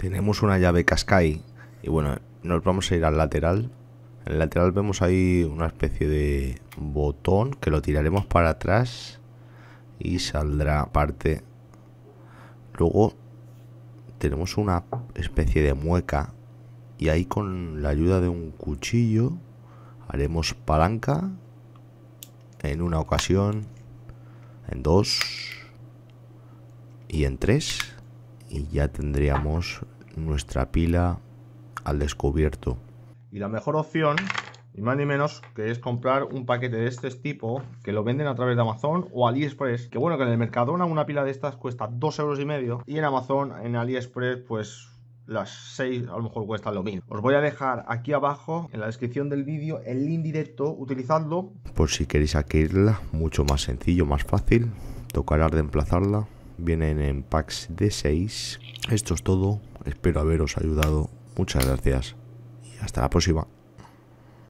Tenemos una llave Cascai. Y bueno, nos vamos a ir al lateral. En el lateral vemos ahí una especie de botón que lo tiraremos para atrás y saldrá aparte. Luego tenemos una especie de mueca y ahí con la ayuda de un cuchillo haremos palanca en una ocasión, en dos y en tres y ya tendríamos nuestra pila al descubierto. Y la mejor opción, y más ni menos, que es comprar un paquete de este tipo que lo venden a través de Amazon o AliExpress. Que bueno, que en el Mercadona una pila de estas cuesta dos euros y medio y en Amazon, en AliExpress, pues las 6 a lo mejor cuestan lo mismo. Os voy a dejar aquí abajo en la descripción del vídeo el link directo, utilizadlo. Por si queréis adquirirla, mucho más sencillo, más fácil, tocará reemplazarla vienen en packs de 6. Esto es todo, espero haberos ayudado, muchas gracias y hasta la próxima.